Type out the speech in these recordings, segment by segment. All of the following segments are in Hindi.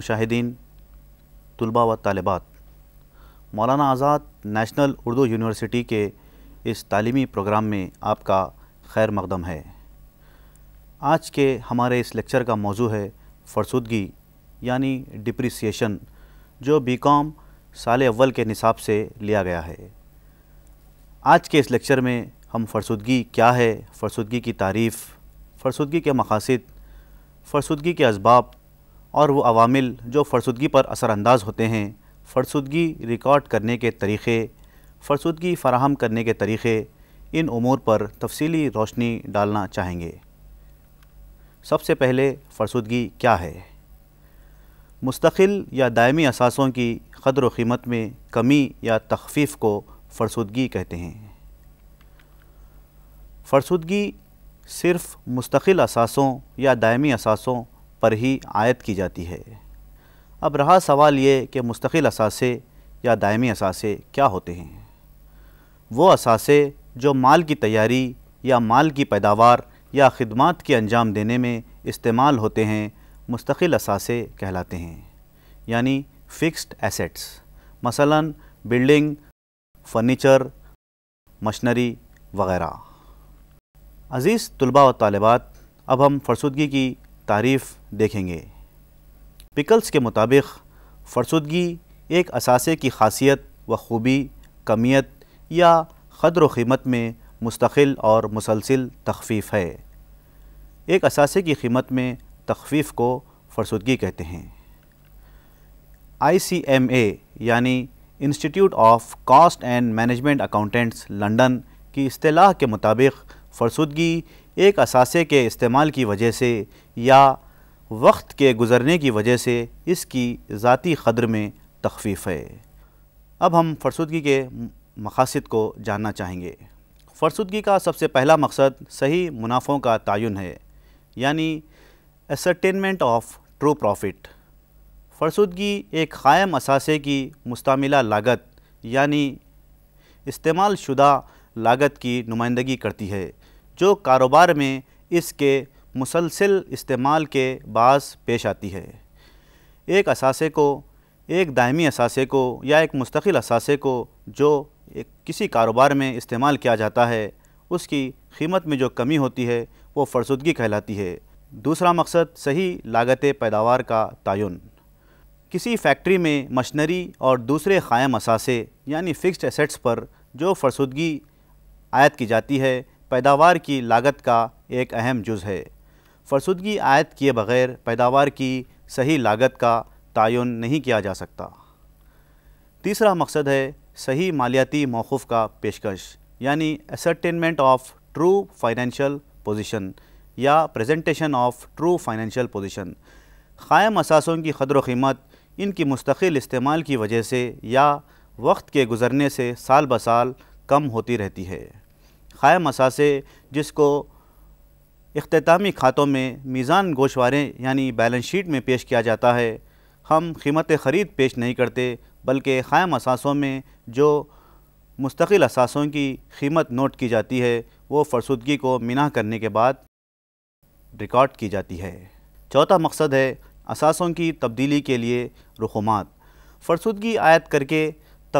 मुशाहिदीन तलबा व तालबात मौलाना आज़ाद नेशनल उर्दू यूनिवर्सिटी के इस तालीमी प्रोग्राम में आपका खैर मकदम है आज के हमारे इस लेक्चर का मौजू है फरसुदगी यानी डिप्रिसिएशन जो बी कॉम साल अव्वल के निसाब से लिया गया है आज के इस लेक्चर में हम फरसुदगी क्या है फरसुदगी की तारीफ़ फरसुदगी के मकासद फरसुदगी के इसबाब और वो अवामिल जो फरसुदगी पर असरानंदाज होते हैं फरसदगी रिकॉर्ड करने के तरीक़े फरसुदगी फराहम करने के तरीक़े इन अमूर पर तफसीली रोशनी डालना चाहेंगे सबसे पहले फरसुदगी क्या है मुस्तकिल या दायमी असासों की कदर कीमत में कमी या तखफीफ को फरसुदगी कहते हैं फरसुदगी सिर्फ़ मुस्तकिल असासों या दायमी असासों पर ही आयद की जाती है अब रहा सवाल ये कि मुस्तकिल असासे या दायमी असासे क्या होते हैं वो असासे जो माल की तैयारी या माल की पैदावार या खिदमत के अंजाम देने में इस्तेमाल होते हैं मुस्तकिल असासे कहलाते हैं यानी फ़िक्स्ड एसेट्स मसलन बिल्डिंग फर्नीचर मशनरी वगैरह अज़ीज़ तलबा व तलबात अब हम फरसुदगी की तारीफ़ देखेंगे पिकल्स के मुताबिक फरसुदगी एक असासे की खासियत व खूबी कमियत या क़दर कीमत में मुस्तकिल और मुसलसिल तखफीफ़ है एक असासे की कीमत में तखफीफ़ को फरसुदगी कहते हैं आई सी एम यानी Institute of Cost and Management Accountants London की अतलाह के मुताबिक फरसुदगी एक असासे के इस्तेमाल की वजह से या वक्त के गुज़रने की वजह से इसकी ज़ाती क़द्र में तखफीफ है अब हम फरसुदगी के मकासद को जानना चाहेंगे फरसुदगी का सबसे पहला मकसद सही मुनाफ़ों का तयन है यानी एसरटेनमेंट ऑफ ट्रू प्रॉफिट फरसुदगी एक क़ायम असासे की मुस्तमिला लागत यानी इस्तेमाल शुदा लागत की नुमाइंदगी करती है जो कारोबार में इसके मुसलसिल इस्तेमाल के बास पेश आती है एक असासे को एक दायमी असासे को या एक मुस्तकिल असासे को जो एक किसी कारोबार में इस्तेमाल किया जाता है उसकी कीमत में जो कमी होती है वो फरसुदगी कहलाती है दूसरा मकसद सही लागत पैदावार का तयन किसी फैक्ट्री में मशीनरी और दूसरे ख़ायम असासे यानी फ़िक्स्ड एसेट्स पर जो फरसुदगी आयत की जाती है पैदावार की लागत का एक अहम जुज़ है फरसुदगी आयद किए बगैर पैदावार की सही लागत का तयन नहीं किया जा सकता तीसरा मकसद है सही मालियाती मौक़ का पेशकश यानी ascertainment of true financial position या presentation of true financial position क़ायम असासों की कदर वीमत इनकी मुस्तकिल इस्तेमाल की वजह से या वक्त के गुज़रने से साल ब साल कम होती रहती है ख़ायम असासे जिसको अख्तामी खातों में मीज़ान गोशवारें यानी बैलेंस शीट में पेश किया जाता है हम कीमत ख़रीद पेश नहीं करते बल्कि क़ायम असासों में जो मुस्तकिल असासों की कीमत नोट की जाती है वो फरसुदगी को मिना करने के बाद रिकॉर्ड की जाती है चौथा मकसद है असासों की तब्दीली के लिए रकूमत फरसुदगी आयद करके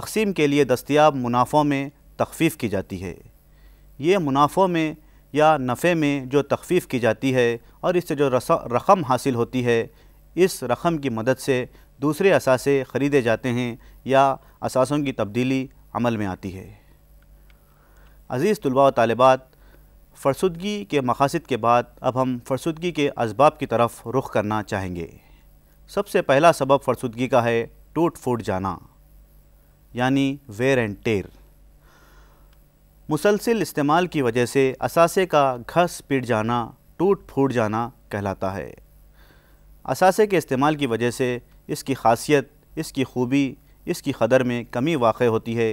तकसीम के लिए दस्तियाब मुनाफ़ों में तखफीफ़ की जाती है ये मुनाफ़ों में या नफ़े में जो तखफीफ़ की जाती है और इससे जो रकम हासिल होती है इस रकम की मदद से दूसरे असासे ख़रीदे जाते हैं या असासों की तब्दीली अमल में आती है अज़ीज़ तलबा व तालबात फरसुदगी के मकासद के बाद अब हम फ़रसुदगी के इसबाब की तरफ रुख करना चाहेंगे सबसे पहला सबब फरसुदगी का है टूट फूट जाना यानी वेर एंड टेर मुसलसिल इस्तेमाल की वजह से असासे का घस पिट जाना टूट फूट जाना कहलाता है असासे के इस्तेमाल की वजह से इसकी खासियत इसकी खूबी इसकी कदर में कमी वाक़ होती है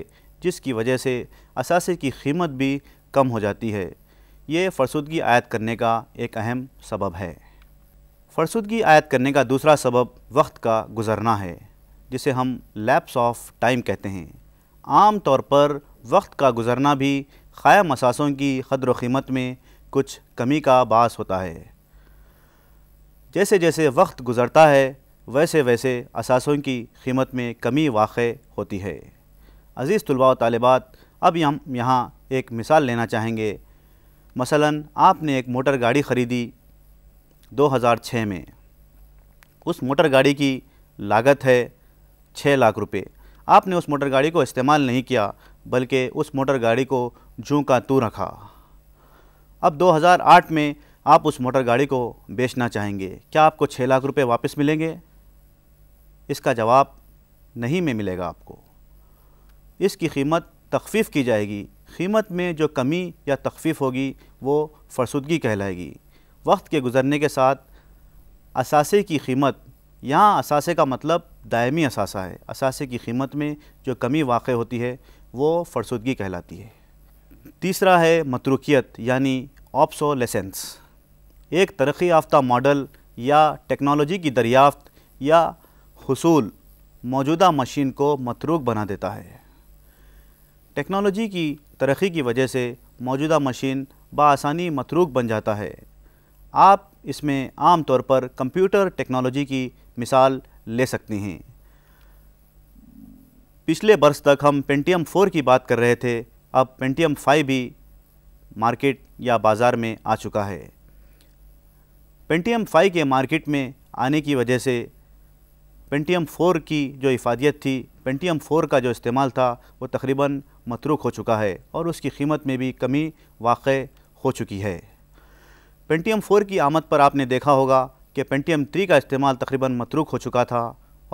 जिसकी वजह से असासे की कीमत भी कम हो जाती है ये फरसुदगी आयत करने का एक अहम सबब है फरसुदगी आयत करने का दूसरा सबब वक्त का गुज़रना है जिसे हम लैप्स ऑफ टाइम कहते हैं आम तौर पर वक्त का गुजरना भी ख़ाम असासों की कदर कीमत में कुछ कमी का बास होता है जैसे जैसे वक्त गुज़रता है वैसे वैसे असासों की कीमत में कमी वाक़ होती है अज़ीज़ तलबा तलबात अब हम यहाँ एक मिसाल लेना चाहेंगे मसलन आपने एक मोटर गाड़ी ख़रीदी 2006 में उस मोटर गाड़ी की लागत है छः लाख रुपये आपने उस मोटर गाड़ी को इस्तेमाल नहीं किया बल्कि उस मोटर गाड़ी को जू का तू रखा अब 2008 में आप उस मोटर गाड़ी को बेचना चाहेंगे क्या आपको छः लाख रुपए वापस मिलेंगे इसका जवाब नहीं में मिलेगा आपको इसकी कीमत तखफीफ़ की जाएगी कीमत में जो कमी या तखफीफ होगी वो फरसुदगी कहलाएगी वक्त के गुज़रने के साथ असासे की कीमत यहाँ असासे का मतलब दायमी असासा है असासे की कीमत में जो कमी वाक़ होती है वो फरसुदगी कहलाती है तीसरा है मतरूकियत यानी ऑप्सोलेसेंस एक तरक्की याफ्ता मॉडल या टेक्नोलॉजी की दरियाफ्त या हसूल मौजूदा मशीन को मतरूक बना देता है टेक्नोलॉजी की तरक्की की वजह से मौजूदा मशीन बसानी मतरूक बन जाता है आप इसमें आम तौर पर कंप्यूटर टेक्नोलॉजी की मिसाल ले सकते हैं पिछले वर्ष तक हम पेंटियम फोर की बात कर रहे थे अब पेंटियम फाइव भी मार्केट या बाज़ार में आ चुका है पेंटियम फाइव के मार्केट में आने की वजह से पेंटियम फोर की जो इफादियत थी पेंटियम फोर का जो इस्तेमाल था वो तकरीबन मतरूक हो चुका है और उसकी कीमत में भी कमी वाक़ हो चुकी है पेंटियम फोर की आमद पर आपने देखा होगा कि पेंटियम थ्री का इस्तेमाल तकरीबन मतरूक हो चुका था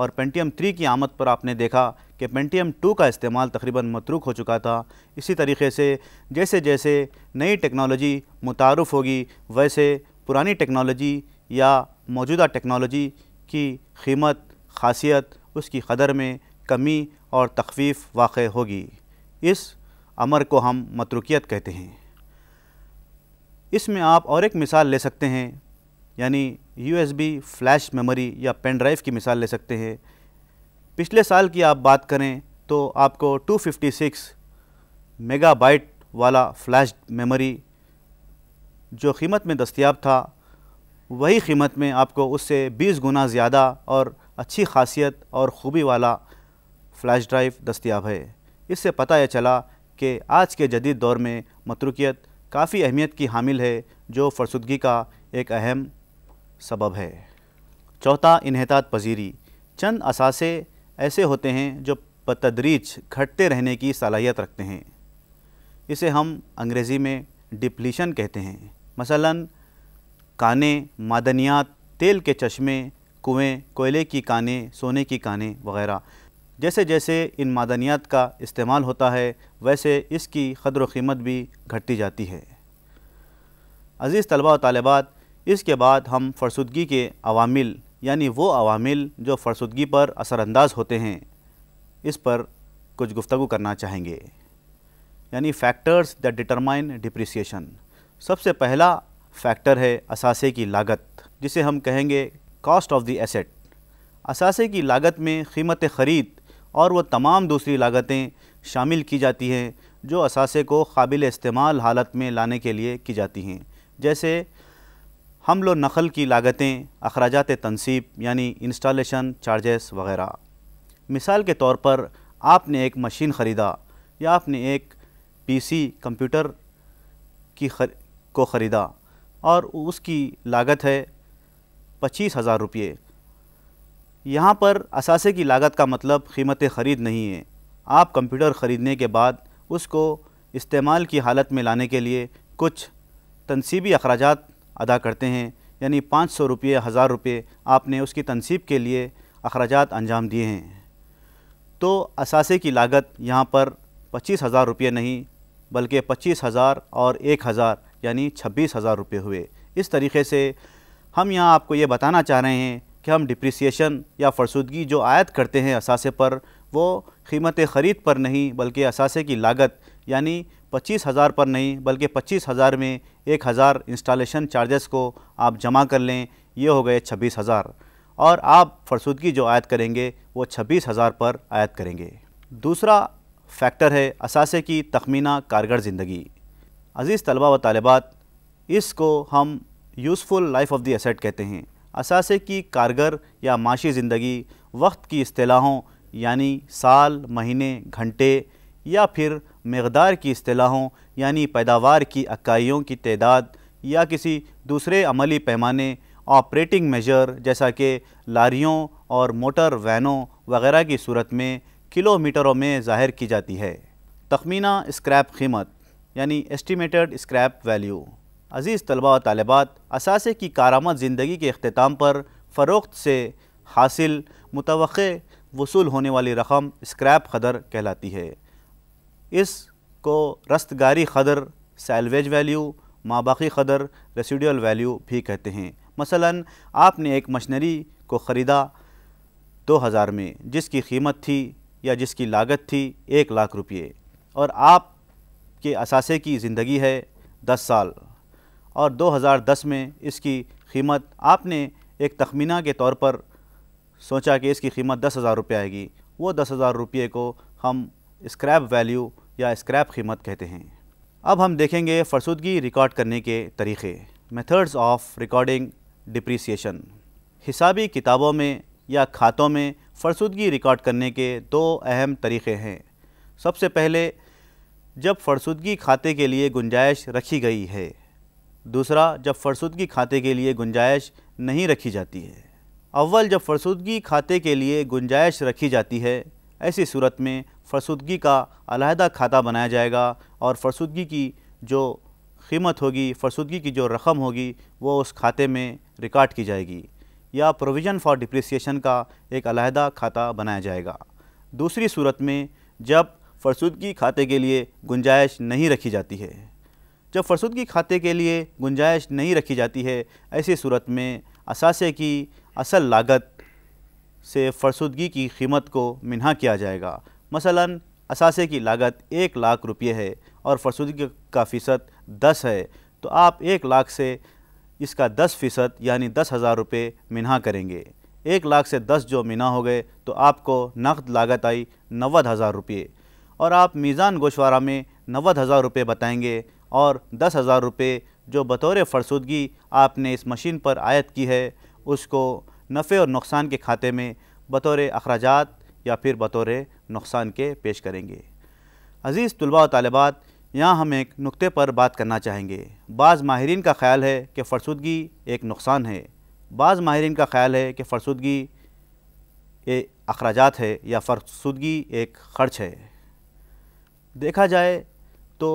और पेंटियम थ्री की आमद पर आपने देखा कि पेंटियम टू का इस्तेमाल तकरीबन मतरूक हो चुका था इसी तरीके से जैसे जैसे नई टेक्नोलॉजी मुतारफ़ होगी वैसे पुरानी टेक्नोलॉजी या मौजूदा टेक्नोलॉजी की कीमत खासियत उसकी कदर में कमी और तखफीफ वाक़ होगी इस अमर को हम मतरुकियत कहते हैं इसमें आप और एक मिसाल ले सकते हैं यानी बी फ्लैश मेमोरी या पेन ड्राइव की मिसाल ले सकते हैं पिछले साल की आप बात करें तो आपको 256 मेगाबाइट वाला फ्लैश मेमोरी जो कीमत में दस्तियाब था वही कीमत में आपको उससे 20 गुना ज़्यादा और अच्छी खासियत और ख़ूबी वाला फ्लैश ड्राइव दस्तियाब है इससे पता यह चला कि आज के जदीद दौर में मतरूकियत काफ़ी अहमियत की हामिल है जो फरसदगी का एक अहम सबब है चौथा इनहतात पजीरी चंद असासे ऐसे होते हैं जो बतदरीज घटते रहने की सलाहियत रखते हैं इसे हम अंग्रेज़ी में डिप्लीशन कहते हैं मसलन काने मादनियात तेल के चश्मे कुएँ कोयले की काने सोने की काने वगैरह जैसे जैसे इन मादनियात का इस्तेमाल होता है वैसे इसकी कदर कीमत भी घटती जाती है अज़ीज़ तलबा तलबात इसके बाद हम फरसुदगी के अवामिल यानी वो अवामिल जो फरसुदगी पर असरानंदाज होते हैं इस पर कुछ गुफ्तु करना चाहेंगे यानी फैक्टर्स दैट डिटरमाइन डिप्रिसिएशन सबसे पहला फैक्टर है असासे की लागत जिसे हम कहेंगे कॉस्ट ऑफ द एसेट असासे की लागत में कीमत ख़रीद और वह तमाम दूसरी लागतें शामिल की जाती हैं जो असासे को काबिल इस्तेमाल हालत में लाने के लिए की जाती हैं जैसे हम लोग नकल की लागतें अखराज तनसीब यानी इंस्टॉलेशन चार्जेस वगैरह मिसाल के तौर पर आपने एक मशीन ख़रीदा या आपने एक पीसी कंप्यूटर की खर, को ख़रीदा और उसकी लागत है पच्चीस हज़ार रुपये यहाँ पर असासे की लागत का मतलब कीमत ख़रीद नहीं है आप कंप्यूटर ख़रीदने के बाद उसको इस्तेमाल की हालत में लाने के लिए कुछ तनसीबी अखराज अदा करते हैं यानी पाँच सौ रुपये हज़ार रुपये आपने उसकी तनसीब के लिए अखराज अंजाम दिए हैं तो असासे की लागत यहाँ पर पच्चीस हज़ार रुपये नहीं बल्कि पच्चीस हज़ार और एक हज़ार यानी छब्बीस हज़ार रुपये हुए इस तरीके से हम यहाँ आपको ये बताना चाह रहे हैं कि हम डिप्रिसिएशन या फरसूदगी जो आयद करते हैं असासे पर वो कीमत ख़रीद पर नहीं बल्कि असासे की लागत यानी पच्चीस हज़ार पर नहीं बल्कि पच्चीस हज़ार में एक हज़ार इंस्टॉलेशन चार्जेस को आप जमा कर लें ये हो गए छब्बीस हज़ार और आप फरसूदगी जो आयत करेंगे वो छब्बीस हज़ार पर आयत करेंगे दूसरा फैक्टर है असासे की तखमीना कारगर ज़िंदगी अज़ीज़ तलबा व तालबात इसको हम useful life of the asset कहते हैं असासे की कारगर या माशी ज़िंदगी वक्त की असलाहों यानी साल महीने घंटे या फिर मकदार की असलाहों यानी पैदावार की इकाइयों की तदाद या किसी दूसरे अमली पैमाने ऑपरेटिंग मेजर जैसा कि लारियों और मोटर वैनों वगैरह की सूरत में किलोमीटरों में ज़ाहिर की जाती है तखमीना स्क्रैप कीमत यानी एस्टिमेटेड स्क्रैप वैल्यू अज़ीज़ तलबा तलबात असासे की कारामद ज़िंदगी के अख्ताम पर फ़रोख्त से हासिल मुतव वसूल होने वाली रकम स्क्रैप कदर कहलाती है इस को रस्तगारी ख़दर सैलवेज वैल्यू माबाकी ख़दर रेसिडुअल वैल्यू भी कहते हैं मसलन आपने एक मशीनरी को ख़रीदा 2000 में जिसकी कीमत थी या जिसकी लागत थी एक लाख रुपये और आप के असासे की ज़िंदगी है 10 साल और 2010 में इसकी कीमत आपने एक तखमीना के तौर पर सोचा कि इसकी कीमत दस हज़ार रुपये आएगी वो दस हज़ार रुपये को हम स्क्रैप वैल्यू या स्क्रैप कीमत कहते हैं अब हम देखेंगे फरसुदगी रिकॉर्ड करने के तरीक़े मेथड्स ऑफ रिकॉर्डिंग डिप्रीसीशन हिसाबी किताबों में या खातों में फरसुदगी रिकॉर्ड करने के दो अहम तरीक़े हैं सबसे पहले जब फरसुदगी खाते के लिए गुंजाइश रखी गई है दूसरा जब फरसुदगी खाते के लिए गुंजाइश नहीं रखी जाती है अव्वल जब फरसुदगी खाते के लिए गुंजाइश रखी जाती है ऐसी सूरत में फरसुदगी का अलहदा खाता बनाया जाएगा और फरसुदगी की जो कीमत होगी फरसुदगी की जो रकम होगी वो उस खाते में रिकॉर्ड की जाएगी या प्रोविज़न फॉर डिप्रिसिएशन का एक अलहदा खाता बनाया जाएगा दूसरी सूरत में जब फरसुदगी खाते के लिए गुंजाइश नहीं रखी जाती है जब फरसुदगी खाते के लिए गुंजाइश नहीं रखी जाती है ऐसी सूरत में असासे की असल लागत से फरसुदगी की कीमत को मिना किया जाएगा मसलन असासे की लागत एक लाख रुपये है और फरसुदगी का फ़ीसद दस है तो आप एक लाख से इसका दस फ़ीसद यानी दस हज़ार रुपये मिना करेंगे एक लाख से दस जो मिना हो गए तो आपको नकद लागत आई नवद हज़ार रुपये और आप मीज़ान गोशवारा में नवद हज़ार रुपये बताएँगे और दस हज़ार रुपये जो बतौर फरसुदगी आपने इस मशीन पर आयत की है उसको नफ़े और नुकसान के खाते में बतौर अखराज या फिर बतौर नुकसान के पेश करेंगे अज़ीज़ तलबा तलबात यहाँ हम एक नुक्ते पर बात करना चाहेंगे बाज़ माहरीन का ख्याल है कि फरसुदगी एक नुकसान है बाज़ माहरीन का ख्याल है कि फरसुदगी ये अखराज है या फरसुदगी एक खर्च है देखा जाए तो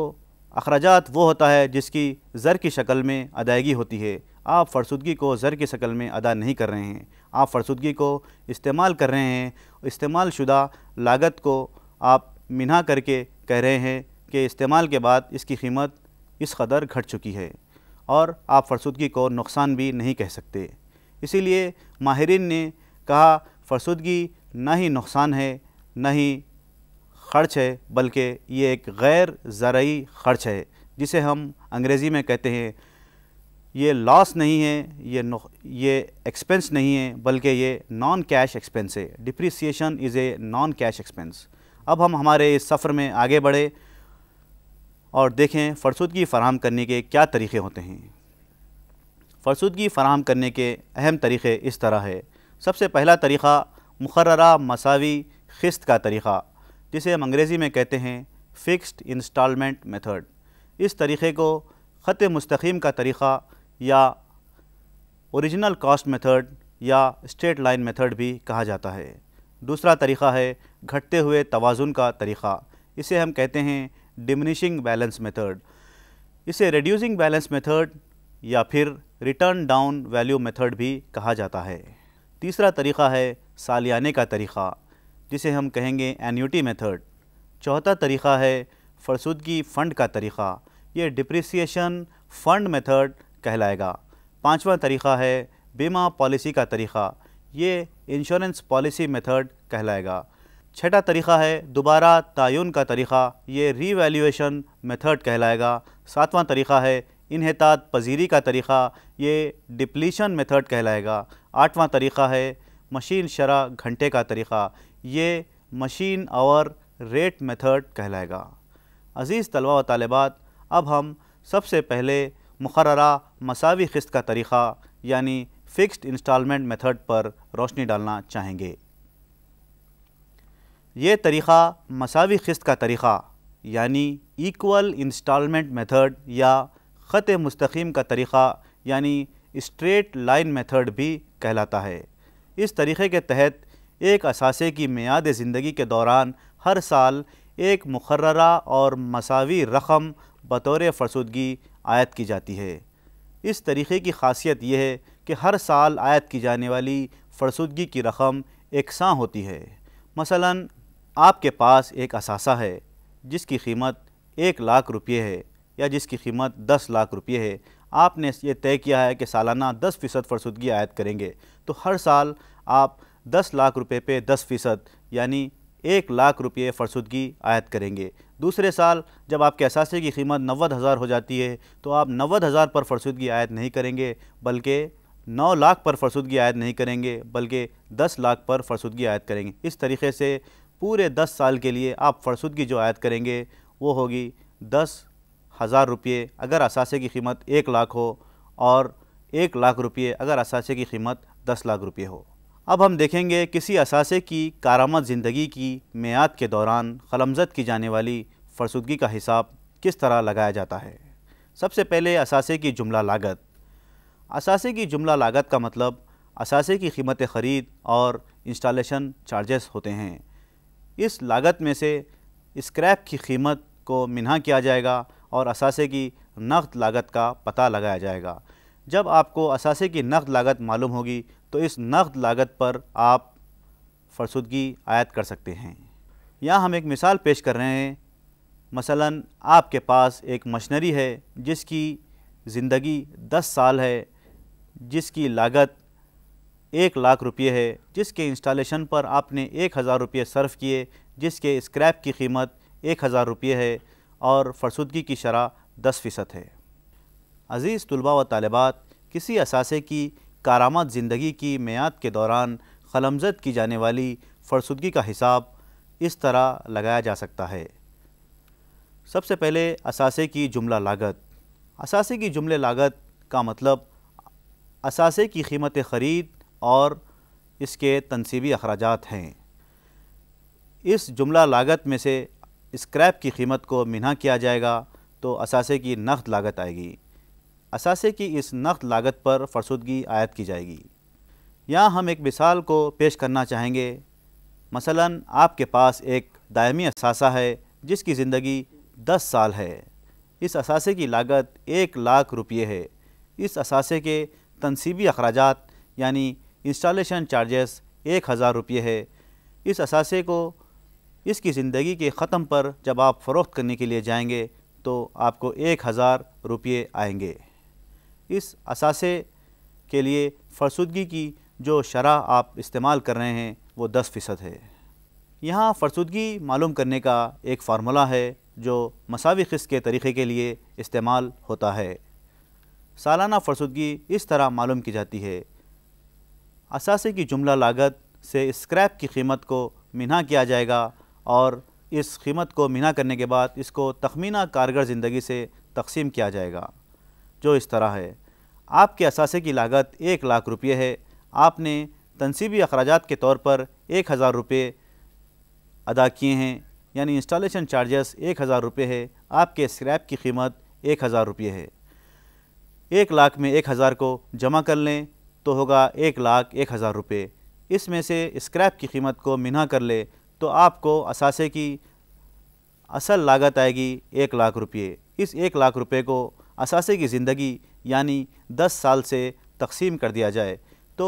अखराज वो होता है जिसकी ज़र की शक्ल में अदायगी होती है आप फरसुदगी को ज़र की शक्ल में अदा नहीं कर रहे हैं आप फरसुदगी को इस्तेमाल कर रहे हैं इस्तेमाल शुदा लागत को आप मिना करके कह रहे हैं कि इस्तेमाल के बाद इसकी कीमत इस कदर घट चुकी है और आप फरसुदगी को नुकसान भी नहीं कह सकते इसीलिए माहरीन ने कहा फरसुदगी ना ही नुकसान है ना ही खर्च है बल्कि ये एक गैर ज़रूरी खर्च है जिसे हम अंग्रेज़ी में कहते हैं ये लॉस नहीं है ये ये एक्सपेंस नहीं है बल्कि ये नॉन कैश एक्सपेंस है depreciation is a non cash expense अब हम हमारे इस सफ़र में आगे बढ़े और देखें फरसूदगी फराम करने के क्या तरीक़े होते हैं फरसूदगी फराम करने के अहम तरीक़े इस तरह है सबसे पहला तरीक़ा मुकर्रा मसावी खस्त का तरीक़ा जिसे हम अंग्रेज़ी में कहते हैं फ़िक्स्ड इंस्टॉलमेंट मेथड इस तरीक़े को ख़त मस्तकीम का तरीक़ा या ओरिजिनल कॉस्ट मेथड या स्ट्रेट लाइन मेथड भी कहा जाता है दूसरा तरीक़ा है घटते हुए तोज़ुन का तरीक़ा इसे हम कहते हैं डिमिनिशिंग बैलेंस मेथड इसे रिड्यूसिंग बैलेंस मेथड या फिर रिटर्न डाउन वैल्यू मेथड भी कहा जाता है तीसरा तरीक़ा है सालियाने का तरीक़ा जिसे हम कहेंगे एन्यूटी मेथड चौथा तरीक़ा है फरसुदगी फ़ंड का तरीक़ा ये डिप्रिसिएशन फ़ंड मेथड कहलाएगा पांचवा तरीक़ा है बीमा पॉलिसी का तरीक़ा ये इंश्योरेंस पॉलिसी मेथड कहलाएगा छठा तरीक़ा है दोबारा तयन का तरीक़ा ये रीवैल्यूएशन मेथड कहलाएगा सातवां तरीक़ा है इनहतात पजीरी का तरीक़ा ये डिप्लीशन मेथड कहलाएगा आठवां तरीक़ा है मशीन शरा घंटे का तरीक़ा ये मशीन आवर रेट मेथड कहलाएगा अज़ीज़ तलबा व तलबात अब हम सबसे पहले मुकर्रा मसावी किस्त का तरीक़ा यानी फ़िक्स्ड इंस्टॉलमेंट मेथड पर रोशनी डालना चाहेंगे ये तरीक़ा मसावी किस्त का तरीक़ा यानी इक्वल इंस्टॉलमेंट मेथड या ख़त मस्तकीम का तरीक़ा यानी स्ट्रेट लाइन मेथड भी कहलाता है इस तरीक़े के तहत एक असासे की मियाद ज़िंदगी के दौरान हर साल एक मुकर्रा और मसावी रकम बतौर फरसदगी आयत की जाती है इस तरीक़े की खासियत यह है कि हर साल आयत की जाने वाली फरसुदगी की रकम सा होती है मसलन आपके पास एक असासा है जिसकी कीमत एक लाख रुपये है या जिसकी कीमत दस लाख रुपये है आपने ये तय किया है कि सालाना दस फ़ीसद फरसुदगी आयत करेंगे तो हर साल आप दस लाख रुपये पे दस फ़ीसद यानी एक लाख रुपये फरसुदगी आयत करेंगे दूसरे साल जब आपके असासे की कीमत नवद हज़ार हो जाती है तो आप नवद हज़ार पर फरसुदगी आयद नहीं करेंगे बल्कि नौ लाख पर फरसुदगी आयद नहीं करेंगे बल्कि दस लाख पर फरसुदगी आयद करेंगे इस तरीके से पूरे दस साल के लिए आप फरसुदगी जो आयद करेंगे वो होगी दस हज़ार रुपये अगर असासे की कीमत एक लाख हो और एक लाख रुपये अगर असासे की कीमत दस लाख रुपये हो अब हम देखेंगे किसी असासे की कारामत ज़िंदगी की मैयाद के दौरान खलमजद की जाने वाली फरसदगी का हिसाब किस तरह लगाया जाता है सबसे पहले असासे की जुमला लागत असासे की जुमला लागत का मतलब असासे की कीमत ख़रीद और इंस्टॉलेशन चार्जेस होते हैं इस लागत में से स्क्रैप की कीमत को मिना किया जाएगा और असासे की नकद लागत का पता लगाया जाएगा जब आपको असासे की नकद लागत मालूम होगी तो इस नकद लागत पर आप फरसुदगी आयत कर सकते हैं यहाँ हम एक मिसाल पेश कर रहे हैं मसलन आपके पास एक मशीनरी है जिसकी ज़िंदगी 10 साल है जिसकी लागत एक लाख रुपये है जिसके इंस्टॉलेशन पर आपने एक हज़ार रुपये सर्फ किए जिसके स्क्रैप की कीमत एक हज़ार रुपये है और फरसुदगी की शरह दस फ़ीसद है अज़ीज़ तलबा व तालबात किसी असासे की कारामत ज़िंदगी की मैयाद के दौरान खलमजद की जाने वाली फरसुदगी का हिसाब इस तरह लगाया जा सकता है सबसे पहले असासे की जुमला लागत असासे की जुमले लागत का मतलब असासे की कीमत ख़रीद और इसके तनसीबी अखराज हैं इस जुमला लागत में से स्क्रैप की कीमत को मिना किया जाएगा तो असासे की नकद लागत आएगी असासे की इस नकद लागत पर फरसुदगी आयद की जाएगी यहाँ हम एक मिसाल को पेश करना चाहेंगे मसलन आपके पास एक दायमी असासा है जिसकी ज़िंदगी दस साल है इस असासे की लागत एक लाख रुपये है इस असासे के तनसीबी अखराज यानी इंस्टॉलेशन चार्जेस एक हज़ार रुपये है इस असासे को इसकी ज़िंदगी के ख़त्म पर जब आप फ़रोख्त करने के लिए जाएंगे तो आपको एक हज़ार रुपये आएंगे इस असासे के लिए फरसुदगी की जो शरह आप इस्तेमाल कर रहे हैं वो दस फ़ीसद है यहाँ फरसुदगी मालूम करने का एक फार्मूला है जो मसावी खिस के तरीक़े के लिए इस्तेमाल होता है सालाना फरसुदगी इस तरह मालूम की जाती है असासे की जुमला लागत से स्क्रैप की कीमत को मिना किया जाएगा और इस कीमत को मिना करने के बाद इसको तखमीना कारगर ज़िंदगी से तकसीम किया जाएगा जो इस तरह है आपके असासे की लागत एक लाख रुपये है आपने तनसीबी अखराज के तौर पर एक हज़ार रुपये अदा किए हैं यानी इंस्टॉलेशन चार्जेस एक हज़ार रुपये है आपके स्क्रैप की कीमत एक हज़ार रुपये है एक लाख में एक हज़ार को जमा कर लें तो होगा एक लाख एक हज़ार रुपये इसमें से स्क्रैप की कीमत को मिना कर ले तो आपको असासे की असल लागत आएगी एक लाख रुपये इस एक लाख रुपये को असासे की ज़िंदगी यानी दस साल से तकसीम कर दिया जाए तो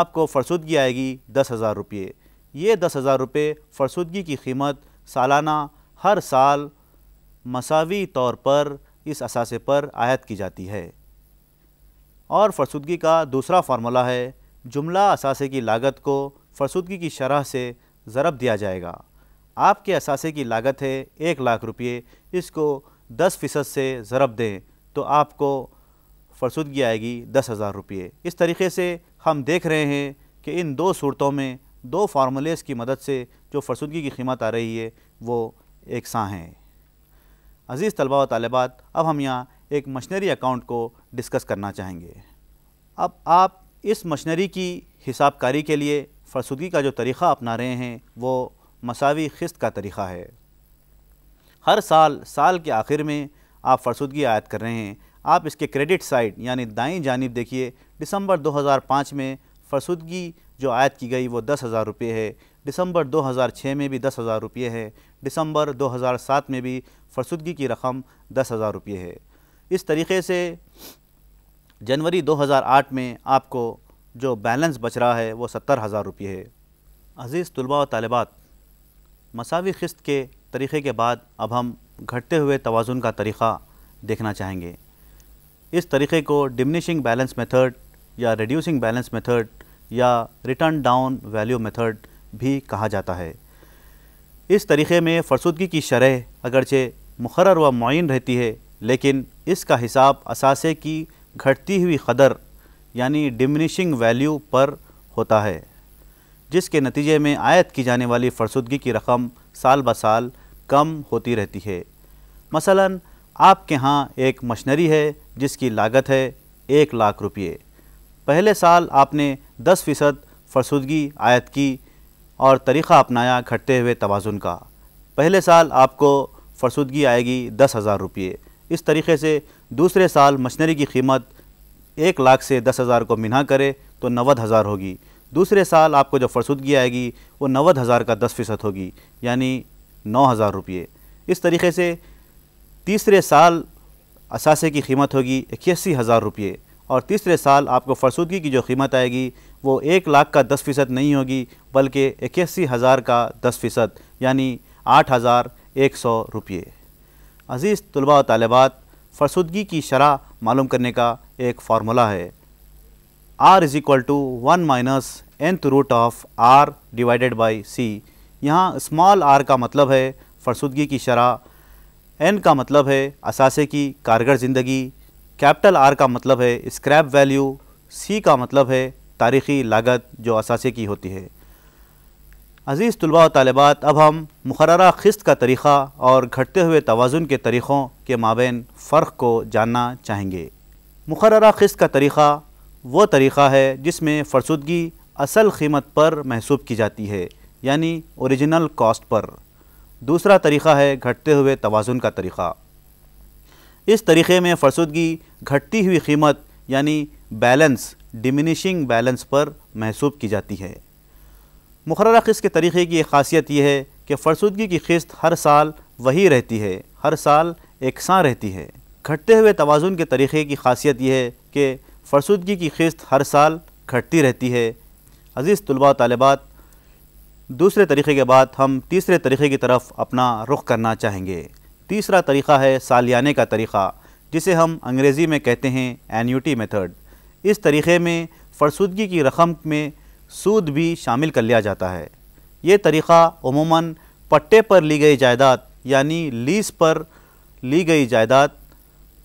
आपको फरसुदगी आएगी दस हज़ार रुपये ये दस हज़ार रुपये फरसुदगी की कीमत सालाना हर साल मसावी तौर पर इस असासे पर आयद की जाती है और फरसुदगी का दूसरा फार्मूला है जुमला असासे की लागत को फरसुदगी की शरह से ज़रब दिया जाएगा आपके असासे की लागत है एक लाख रुपये इसको दस फ़ीसद से ज़रब दें तो आपको फरसुदगी आएगी दस हज़ार रुपये इस तरीके से हम देख रहे हैं कि इन दो सूरतों में दो फार्मूलेस की मदद से जो फरसुदगी की कीमत आ रही है वो एक सा हैं अज़ीज़ तलबा व तलबात अब हम यहाँ एक मशनरी अकाउंट को डिस्कस करना चाहेंगे अब आप इस मशनरी की हिसाबकारी के लिए फरसुदगी का जो तरीक़ा अपना रहे हैं वो मसावी खस्त का तरीक़ा है हर साल साल के आखिर में आप फरसुदगी आयत कर रहे हैं आप इसके क्रेडिट साइड यानी दाई जानब देखिए दिसंबर 2005 में फरसुदगी जो आयद की गई वो दस हज़ार रुपये है दिसंबर 2006 में भी दस हज़ार रुपये है दिसंबर 2007 में भी फरसुदगी की रकम दस हज़ार रुपये है इस तरीके से जनवरी 2008 में आपको जो बैलेंस बच रहा है वो सत्तर हज़ार रुपये है अज़ीज़ तलबा व तलबात मसावी खस्त के तरीक़े के बाद अब हम घटते हुए तोज़ुन का तरीक़ा देखना चाहेंगे इस तरीक़े को डिमिनिशिंग बैलेंस मेथड या रिड्यूसिंग बैलेंस मेथड या रिटर्न डाउन वैल्यू मेथड भी कहा जाता है इस तरीक़े में फरसुदगी की शरह अगरचे मुखर व मुन रहती है लेकिन इसका हिसाब असासे की घटती हुई कदर यानी डिमिनिशिंग वैल्यू पर होता है जिसके नतीजे में आयत की जाने वाली फरसुदगी की रकम साल ब साल कम होती रहती है मसलन आपके यहाँ एक मशीनरी है जिसकी लागत है एक लाख रुपये पहले साल आपने दस फ़ीसद फरसुदगी आयत की और तरीक़ा अपनाया घटते हुए तोज़ुन का पहले साल आपको फरसुदगी आएगी दस हज़ार रुपये इस तरीके से दूसरे साल मशीनरी की कीमत एक लाख से दस हज़ार को मिना करे तो नवद हज़ार होगी दूसरे साल आपको जो फरसुदगी आएगी वो नवद हज़ार का दस फ़ीसद होगी यानी नौ हज़ार रुपये इस तरीके से तीसरे साल असासे की कीमत होगी इक्यासी हज़ार रुपये और तीसरे साल आपको फरसूदगी की जो कीमत आएगी वो एक लाख का दस फ़ीसद नहीं होगी बल्कि इक्यासी हज़ार का दस फ़ीसद यानी आठ हज़ार एक सौ रुपये अज़ीज़ तलबा तलबात फरसुदगी की शरह मालूम करने का एक फार्मूला है R is equal to one minus nth root of R divided by C यहाँ स्मॉल आर का मतलब है फरसुदगी की शरह एन का मतलब है असासे की कारगर ज़िंदगी कैपिटल आर का मतलब है स्क्रैप वैल्यू सी का मतलब है तारीख़ी लागत जो असासे की होती है अज़ीज़ तलबा और अब हम मुकर्रा खस्त का तरीक़ा और घटते हुए तोज़ुन के तरीक़ों के माबेन फ़र्क को जानना चाहेंगे मुकर्रा खस्त का तरीक़ा वो तरीक़ा है जिसमें फरसुदगी असल कीमत पर महसूब की जाती है यानी ओरिजिनल कॉस्ट पर दूसरा तरीका है घटते हुए तोज़ुन का तरीका इस तरीक़े में फरसुदगी घटती हुई कीमत यानी बैलेंस डिमिनिशिंग बैलेंस पर महसूब की जाती है मुकर किस्त के तरीक़े की एक खासियत यह है कि फरसुदगी की किस्त हर साल वही रहती है हर साल सा रहती है घटते हुए तोज़ुन के तरीक़े की खासियत यह है कि फरसदगी की किस्त हर साल घटती रहती है अज़ीज़ तलबा तलबात दूसरे तरीक़े के बाद हम तीसरे तरीक़े की तरफ अपना रुख करना चाहेंगे तीसरा तरीक़ा है सालियाने का तरीक़ा जिसे हम अंग्रेज़ी में कहते हैं एन्यूटी मेथड इस तरीक़े में फरसूदगी की रकम में सूद भी शामिल कर लिया जाता है ये तरीक़ा उमूमन पट्टे पर ली गई जायदाद यानी लीज़ पर ली गई जायदाद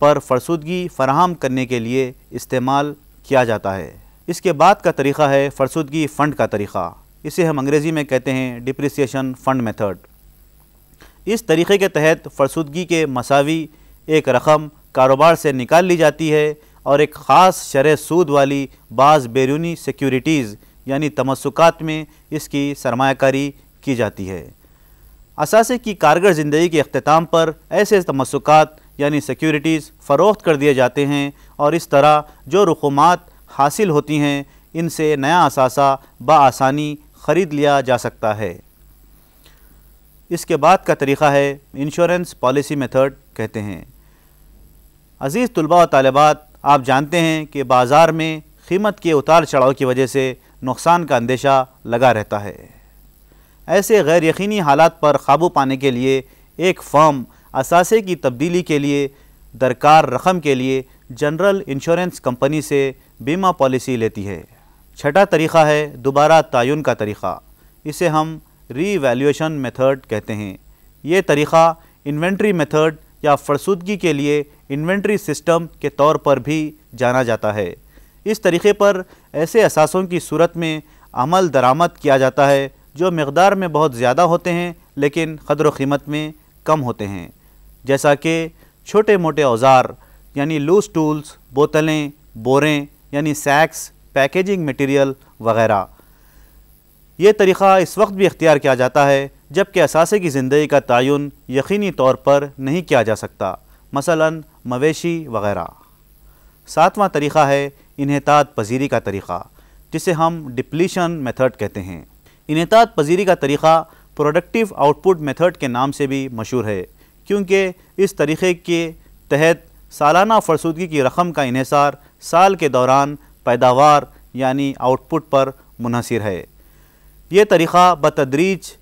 पर फरसूदगी फराहम करने के लिए इस्तेमाल किया जाता है इसके बाद का तरीक़ा है फरसूदगी फ़ंड का तरीक़ा इसे हम अंग्रेज़ी में कहते हैं डिप्रिसिएशन फंड मेथड इस तरीक़े के तहत फरसुदगी के मसावी एक रकम कारोबार से निकाल ली जाती है और एक ख़ास शर सूद वाली बाज़ बैरूनी सिक्योरिटीज़ यानी तमस्कात में इसकी सरमाकारी की जाती है असासे की कारगर ज़िंदगी के अख्ताम पर ऐसे तमस्कात यानी सिक्योरिटीज़ फ़रोख्त कर दिए जाते हैं और इस तरह जो रकूमत हासिल होती हैं इनसे नया असासा बसानी ख़रीद लिया जा सकता है इसके बाद का तरीक़ा है इंश्योरेंस पॉलिसी मेथड कहते हैं अज़ीज़ तलबा व तलबात आप जानते हैं कि बाज़ार में कीमत के उतार चढ़ाव की वजह से नुकसान का अंदेशा लगा रहता है ऐसे गैर यकीनी हालात पर काबू पाने के लिए एक फर्म असासे की तब्दीली के लिए दरकार रकम के लिए जनरल इंश्योरेंस कंपनी से बीमा पॉलिसी लेती है छठा तरीक़ा है दोबारा तयन का तरीक़ा इसे हम रीवैल्यूएशन मेथड कहते हैं ये तरीक़ा इन्वेंट्री मेथड या फरसूदगी के लिए इन्वेंट्री सिस्टम के तौर पर भी जाना जाता है इस तरीक़े पर ऐसे असासों की सूरत में अमल दरामद किया जाता है जो मकदार में बहुत ज़्यादा होते हैं लेकिन क़दर कीमत में कम होते हैं जैसा कि छोटे मोटे औजार यानी लूज टूल्स बोतलें बोरें यानी सैक्स पैकेजिंग मटेरियल वगैरह ये तरीक़ा इस वक्त भी अख्तियार किया जाता है जबकि असासे की ज़िंदगी का तयन यकीनी तौर पर नहीं किया जा सकता मसला मवेशी वगैरह सातवां तरीक़ा है इनहतात पजीरी का तरीक़ा जिसे हम डिप्लीशन मेथड कहते हैं इनहतात पजीरी का तरीक़ा प्रोडक्टिव आउटपुट मेथड के नाम से भी मशहूर है क्योंकि इस तरीक़े के तहत सालाना फरसूदगी की रकम का इहिसार साल के दौरान पैदावार यानी आउटपुट पर मुनहसर है ये तरीक़ा बतदरीज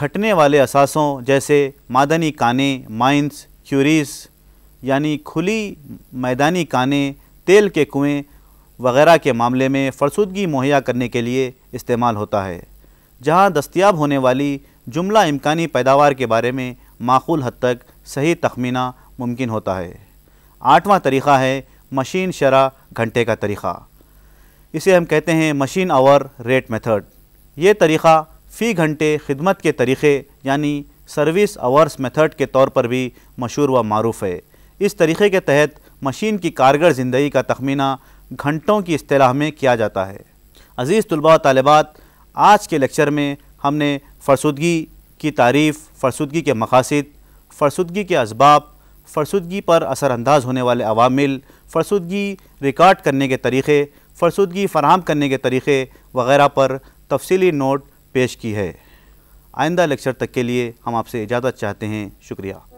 घटने वाले असासों जैसे मादनी काने माइंस क्यूरीज यानी खुली मैदानी काने तेल के कुएँ वगैरह के मामले में फरसुदगी मुहैया करने के लिए इस्तेमाल होता है जहाँ दस्तियाब होने वाली जुमला इम्कानी पैदावार के बारे में माकूल हद तक सही तखमीना मुमकिन होता है आठवां तरीक़ा है मशीन शरा घंटे का तरीक़ा इसे हम कहते हैं मशीन आवर रेट मेथड ये तरीक़ा फ़ी घंटे खिदमत के तरीक़े यानी सर्विस आवर्स मेथड के तौर पर भी मशहूर व मरूफ है इस तरीक़े के तहत मशीन की कारगर ज़िंदगी का तखमीना घंटों की असलाह में किया जाता है अज़ीज़ तलबा तलबात आज के लेक्चर में हमने फरसुदगी की तारीफ़ फरसुदगी के मकासद फरसुदगी के इसबाब फरसुदगी पर असरानंदाज होने वाले अवामिल फरसुदगी रिकॉर्ड करने के तरीक़े फरसुदगी फराम करने के तरीक़े वगैरह पर तफसली नोट पेश की है आइंदा लेक्चर तक के लिए हम आपसे इजाज़त चाहते हैं शुक्रिया